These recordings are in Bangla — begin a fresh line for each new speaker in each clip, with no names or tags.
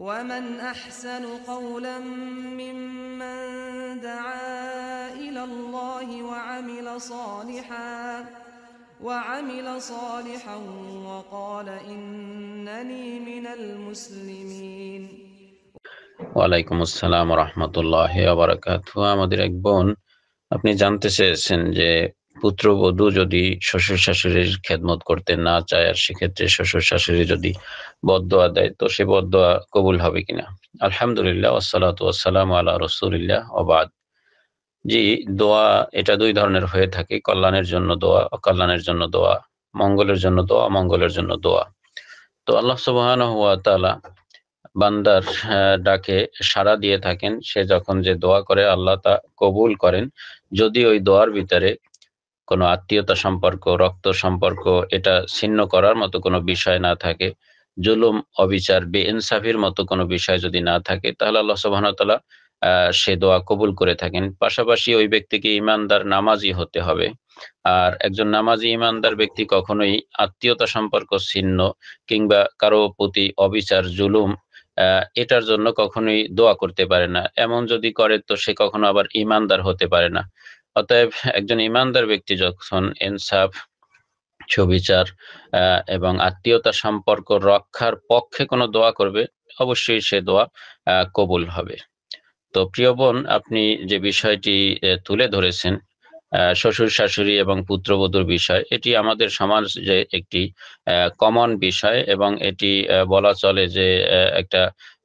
ومن أحسن قولا ممن دعا إلى الله وعمل صالحا وعمل صالحا وقال إنني من المسلمين ওয়ালাইকুম আসসালাম রহমতুল্লাহ বারাকাতু আমাদের এক বোন আপনি জানতে চেয়েছেন যে পুত্রবধূ যদি শ্বশুর শাশুড়ির খেদমত করতে না চায় আর সেক্ষেত্রে শ্বশুর শাশুড়ি যদি বদোয়া দেয় তো সে বদোয়া কবুল হবে কিনা আলহামদুলিল্লাহ আসসালাত আসসালাম আল্লাহ রসুলিল্লাহ অবাদ জি দোয়া এটা দুই ধরনের হয়ে থাকে কল্যাণের জন্য দোয়া অকল্যাণের জন্য দোয়া মঙ্গলের জন্য দোয়া মঙ্গলের জন্য দোয়া তো আল্লাহ সুবাহান হুয়া তালা বান্দার ডাকে সাড়া দিয়ে থাকেন সে যখন যে দোয়া করে আল্লাহ তা কবুল করেন যদি ওই দোয়ার ভিতরে কোনো আত্মীয়তা সম্পর্ক রক্ত সম্পর্ক এটা ছিন্ন করার মতো কোনো বিষয় না থাকে জুলুম অবিচার বে ইনসাফির মতো কোনো বিষয় যদি না থাকে তাহলে আল্লাহ সুবাহতালা সে দোয়া কবুল করে থাকেন পাশাপাশি ওই ব্যক্তিকে ইমানদার নামাজি হতে হবে আর একজন নামাজি ইমানদার ব্যক্তি কখনোই আত্মীয়তা সম্পর্ক ছিন্ন কিংবা কারো প্রতি অবিচার জুলুম এটার জন্য কখনোই দোয়া করতে পারে না এমন যদি করে তো সে কখনো আবার ইমানদার হতে পারে না অতএব একজন ইমানদার ব্যক্তি যখন ইনসাফ সুবিচার এবং আত্মীয়তা সম্পর্ক রক্ষার পক্ষে কোনো দোয়া করবে অবশ্যই সে দোয়া কবুল হবে তো প্রিয় বোন আপনি যে বিষয়টি তুলে ধরেছেন শ্বশুর শাশুড়ি এবং পুত্রবধূর বিষয় এটি আমাদের সমাজে একটি কমন বিষয় এবং এটি বলা চলে যে একটা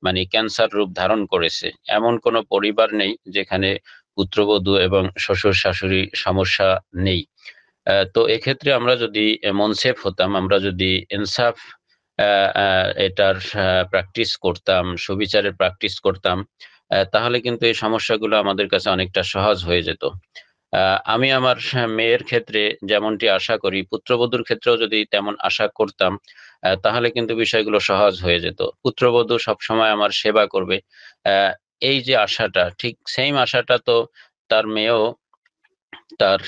মানে ক্যান্সার রূপ ধারণ করেছে এমন কোনো পরিবার নেই যেখানে পুত্রবধূ এবং শ্বশুর শাশুড়ি সমস্যা নেই তো এক্ষেত্রে আমরা যদি মনসেফ হতাম আমরা যদি ইনসাফ এটার প্র্যাকটিস করতাম সুবিচারের প্র্যাকটিস করতাম তাহলে কিন্তু এই সমস্যাগুলো আমাদের কাছে অনেকটা সহজ হয়ে যেত আমি আমার মেয়ের ক্ষেত্রে যেমনটি আশা করি পুত্রবধূর ক্ষেত্রেও যদি তেমন আশা করতাম তাহলে কিন্তু বিষয়গুলো সহজ হয়ে যেত পুত্রবধূ সবসময় আমার সেবা করবে এই যে আশাটা ঠিক সেম আশাটা তো তার মেয়েও তার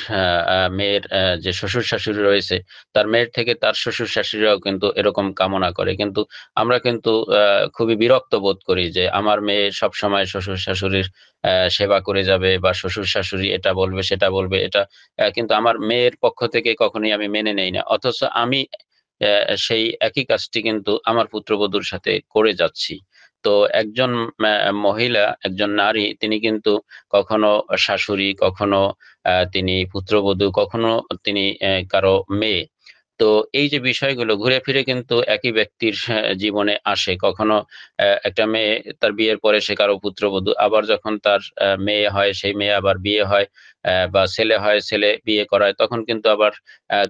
মেয়ের যে শ্বশুর শাশুড়ি রয়েছে তার মেয়ের থেকে তার শ্বশুর শাশুড়িরাও কিন্তু এরকম কামনা করে কিন্তু আমরা কিন্তু খুবই বিরক্ত বোধ করি যে আমার মেয়ে সব সময় শ্বশুর শাশুড়ির সেবা করে যাবে বা শ্বশুর শাশুড়ি এটা বলবে সেটা বলবে এটা কিন্তু আমার মেয়ের পক্ষ থেকে কখনোই আমি মেনে নেই না অথচ আমি সেই একই কাজটি কিন্তু আমার পুত্রবধূর সাথে করে যাচ্ছি তো একজন মহিলা একজন নারী তিনি কিন্তু কখনো শাশুড়ি কখনো তিনি পুত্রবধূ কখনো তিনি কারো মেয়ে তো এই যে বিষয়গুলো ঘুরে ফিরে কিন্তু একই ব্যক্তির জীবনে আসে কখনো একটা মেয়ে তার বিয়ের পরে সে কারো পুত্রবধূ আবার যখন তার মেয়ে হয় সেই মেয়ে আবার বিয়ে হয় বা ছেলে হয় ছেলে বিয়ে করায় তখন কিন্তু আবার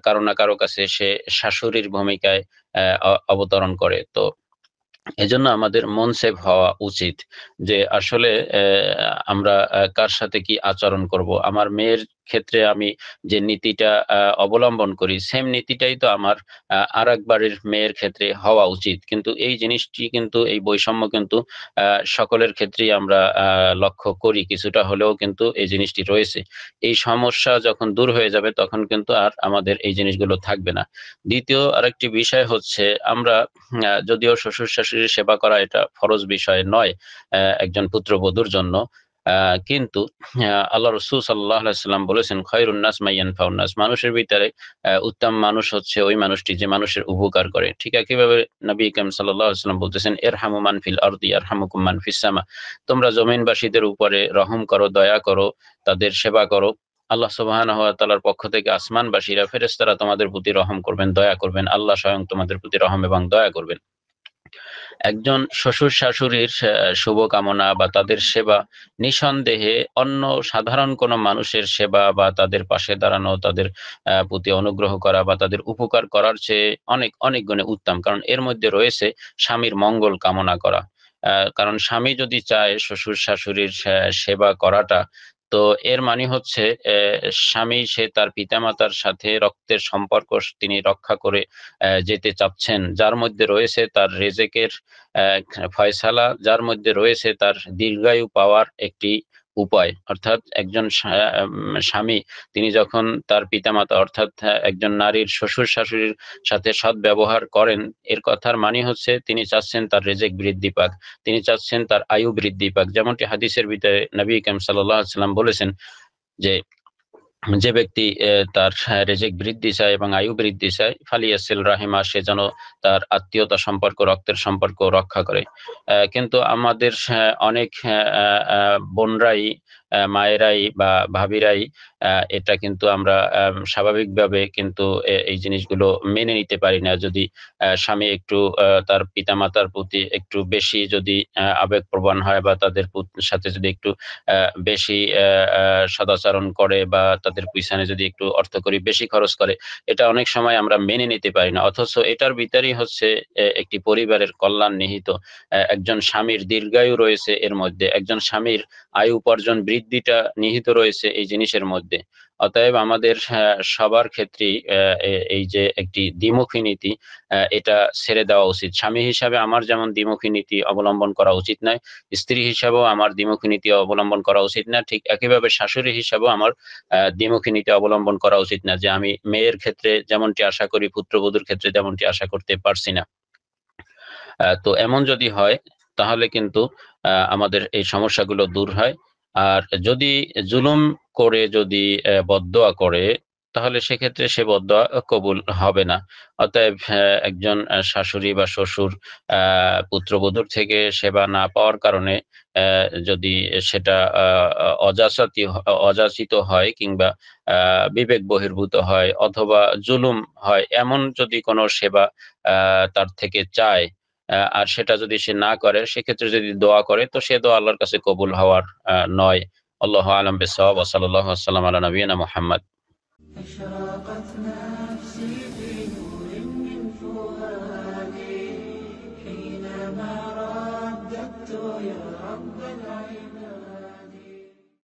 কারো না কারো কাছে সে শাশুড়ির ভূমিকায় অবতরণ করে তো এজন্য আমাদের মন সেভ হওয়া উচিত যে আসলে আমরা কার সাথে কি আচরণ করব আমার মেয়ের ক্ষেত্রে আমি যে নীতিটা অবলম্বন করি সেম নীতিটাই তো আমার আর একবারের মেয়ের ক্ষেত্রে হওয়া উচিত কিন্তু এই জিনিসটি কিন্তু এই বৈষম্য কিন্তু সকলের ক্ষেত্রেই আমরা লক্ষ্য করি কিছুটা হলেও কিন্তু এই জিনিসটি রয়েছে এই সমস্যা যখন দূর হয়ে যাবে তখন কিন্তু আর আমাদের এই জিনিসগুলো থাকবে না দ্বিতীয় আরেকটি বিষয় হচ্ছে আমরা যদিও শ্বশুর শাশুড়ির সেবা করা এটা ফরজ বিষয় নয় একজন পুত্রবধূর জন্য কিন্তু আল্লাহ রসুল সাল্লাহ সাল্লাম বলেছেন উন্নাস মাইয়ান ফাউন্নাস মানুষের ভিতরে উত্তম মানুষ হচ্ছে ওই মানুষটি যে মানুষের উপকার করে ঠিক একইভাবে নবী ইকাম সাল্লাহ সাল্লাম বলতেছেন এর হামু মানফিল অর্দি আর হামুকুমান ফিসামা তোমরা জমিনবাসীদের উপরে রহম করো দয়া করো তাদের সেবা করো আল্লাহ সুবাহান তালার পক্ষ থেকে আসমানবাসীরা ফেরেস্তারা তোমাদের প্রতি রহম করবেন দয়া করবেন আল্লাহ স্বয়ং তোমাদের প্রতি রহম এবং দয়া করবেন একজন শ্বশুর শাশুড়ির শুভকামনা বা তাদের সেবা নিঃসন্দেহে অন্য সাধারণ কোনো মানুষের সেবা বা তাদের পাশে দাঁড়ানো তাদের প্রতি অনুগ্রহ করা বা তাদের উপকার করার চেয়ে অনেক অনেক গুণে উত্তম কারণ এর মধ্যে রয়েছে স্বামীর মঙ্গল কামনা করা কারণ স্বামী যদি চায় শ্বশুর শাশুড়ির সেবা করাটা তো এর মানে হচ্ছে স্বামী সে তার পিতামাতার সাথে রক্তের সম্পর্ক তিনি রক্ষা করে যেতে চাচ্ছেন যার মধ্যে রয়েছে তার রেজেকের ফয়সালা যার মধ্যে রয়েছে তার দীর্ঘায়ু পাওয়ার একটি উপায় অর্থাৎ একজন স্বামী তিনি যখন তার পিতামাতা অর্থাৎ একজন নারীর শ্বশুর শাশুড়ির সাথে সৎ ব্যবহার করেন এর কথার মানে হচ্ছে তিনি চাচ্ছেন তার রেজেক বৃদ্ধি পাক তিনি চাচ্ছেন তার আয়ু বৃদ্ধি পাক যেমনটি হাদিসের ভিতরে নবী কাম সাল্লাম বলেছেন যে যে ব্যক্তি তার রেজেক বৃদ্ধি চায় এবং আয়ু বৃদ্ধি চায় ফালিয়াসিল রাহিমা সে যেন তার আত্মীয়তা সম্পর্ক রক্তের সম্পর্ক রক্ষা করে কিন্তু আমাদের অনেক বোনরাই মায়েরাই বা ভাবিরাই এটা কিন্তু আমরা স্বাভাবিকভাবে কিন্তু এই জিনিসগুলো মেনে নিতে পারি না যদি স্বামী একটু তার পিতামাতার প্রতি একটু বেশি যদি প্রবণ হয় বা তাদের সাথে যদি একটু বেশি সদাচরণ করে বা তাদের পিছনে যদি একটু অর্থ করি বেশি খরচ করে এটা অনেক সময় আমরা মেনে নিতে পারি না অথচ এটার ভিতরেই হচ্ছে একটি পরিবারের কল্যাণ নিহিত একজন স্বামীর দীর্ঘায়ু রয়েছে এর মধ্যে একজন স্বামীর আয়ু উপার্জন বৃদ্ধি বৃদ্ধিটা নিহিত রয়েছে এই জিনিসের মধ্যে অতএব আমাদের সবার ক্ষেত্রেই এই যে একটি দ্বিমুখী নীতি এটা ছেড়ে দেওয়া উচিত স্বামী হিসাবে আমার যেমন দ্বিমুখী নীতি অবলম্বন করা উচিত নয় স্ত্রী হিসাবেও আমার দ্বিমুখী নীতি অবলম্বন করা উচিত না ঠিক একইভাবে শাশুড়ি হিসাবেও আমার দ্বিমুখী নীতি অবলম্বন করা উচিত না যে আমি মেয়ের ক্ষেত্রে যেমনটি আশা করি পুত্রবধূর ক্ষেত্রে তেমনটি আশা করতে পারছি না তো এমন যদি হয় তাহলে কিন্তু আমাদের এই সমস্যাগুলো দূর হয় আর যদি জুলুম করে যদি বদোয়া করে তাহলে সেক্ষেত্রে সে বদয়া কবুল হবে না অতএব একজন শাশুড়ি বা শ্বশুর পুত্রবধূর থেকে সেবা না পাওয়ার কারণে যদি সেটা অযাচাতি অযাচিত হয় কিংবা বিবেক বহির্ভূত হয় অথবা জুলুম হয় এমন যদি কোনো সেবা তার থেকে চায় আর সেটা যদি সে না করে সেক্ষেত্রে যদি দোয়া করে তো সে দোয়া আল্লাহর কাছে কবুল হওয়ার নয় আল্লাহ আলম বেসাল্লাম সাল্লাম আল্লাহ নবীনা মোহাম্মদ